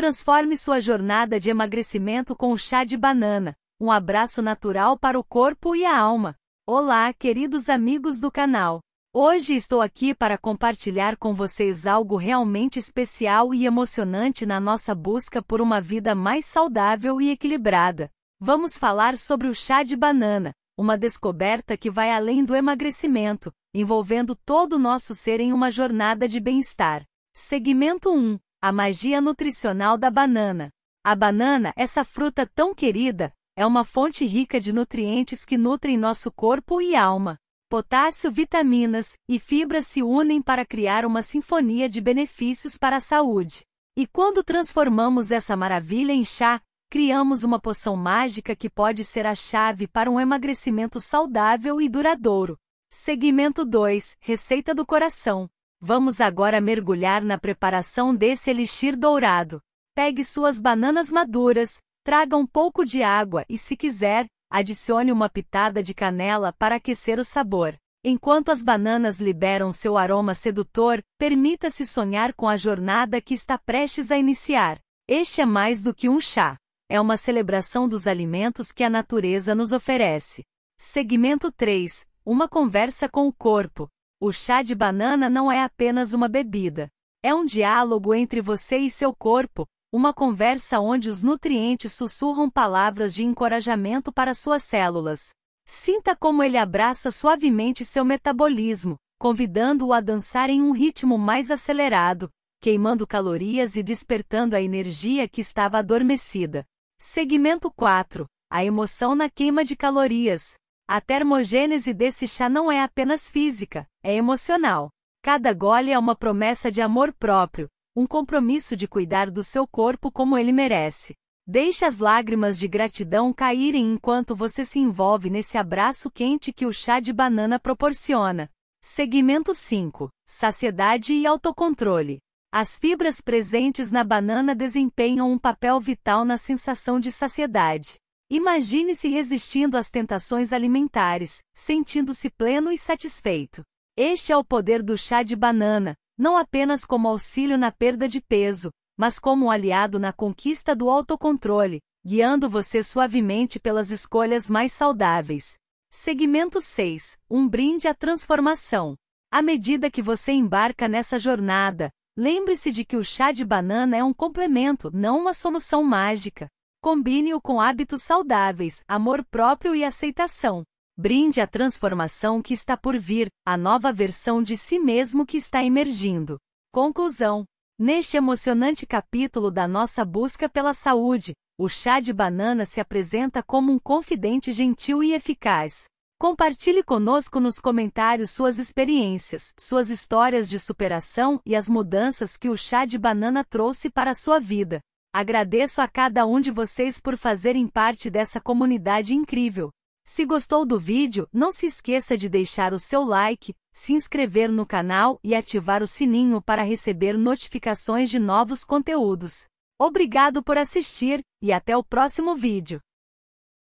Transforme sua jornada de emagrecimento com o chá de banana, um abraço natural para o corpo e a alma. Olá, queridos amigos do canal. Hoje estou aqui para compartilhar com vocês algo realmente especial e emocionante na nossa busca por uma vida mais saudável e equilibrada. Vamos falar sobre o chá de banana, uma descoberta que vai além do emagrecimento, envolvendo todo o nosso ser em uma jornada de bem-estar. Segmento 1 a magia nutricional da banana. A banana, essa fruta tão querida, é uma fonte rica de nutrientes que nutrem nosso corpo e alma. Potássio, vitaminas e fibras se unem para criar uma sinfonia de benefícios para a saúde. E quando transformamos essa maravilha em chá, criamos uma poção mágica que pode ser a chave para um emagrecimento saudável e duradouro. Segmento 2 Receita do Coração Vamos agora mergulhar na preparação desse elixir dourado. Pegue suas bananas maduras, traga um pouco de água e, se quiser, adicione uma pitada de canela para aquecer o sabor. Enquanto as bananas liberam seu aroma sedutor, permita-se sonhar com a jornada que está prestes a iniciar. Este é mais do que um chá. É uma celebração dos alimentos que a natureza nos oferece. Segmento 3 Uma conversa com o corpo. O chá de banana não é apenas uma bebida. É um diálogo entre você e seu corpo, uma conversa onde os nutrientes sussurram palavras de encorajamento para suas células. Sinta como ele abraça suavemente seu metabolismo, convidando-o a dançar em um ritmo mais acelerado, queimando calorias e despertando a energia que estava adormecida. Segmento 4 A emoção na queima de calorias. A termogênese desse chá não é apenas física, é emocional. Cada gole é uma promessa de amor próprio, um compromisso de cuidar do seu corpo como ele merece. Deixe as lágrimas de gratidão caírem enquanto você se envolve nesse abraço quente que o chá de banana proporciona. Segmento 5: Saciedade e autocontrole. As fibras presentes na banana desempenham um papel vital na sensação de saciedade. Imagine-se resistindo às tentações alimentares, sentindo-se pleno e satisfeito. Este é o poder do chá de banana, não apenas como auxílio na perda de peso, mas como um aliado na conquista do autocontrole, guiando você suavemente pelas escolhas mais saudáveis. Segmento 6 Um brinde à transformação. À medida que você embarca nessa jornada, lembre-se de que o chá de banana é um complemento, não uma solução mágica. Combine-o com hábitos saudáveis, amor próprio e aceitação. Brinde a transformação que está por vir, a nova versão de si mesmo que está emergindo. Conclusão: Neste emocionante capítulo da nossa busca pela saúde, o chá de banana se apresenta como um confidente gentil e eficaz. Compartilhe conosco nos comentários suas experiências, suas histórias de superação e as mudanças que o chá de banana trouxe para a sua vida. Agradeço a cada um de vocês por fazerem parte dessa comunidade incrível. Se gostou do vídeo, não se esqueça de deixar o seu like, se inscrever no canal e ativar o sininho para receber notificações de novos conteúdos. Obrigado por assistir e até o próximo vídeo.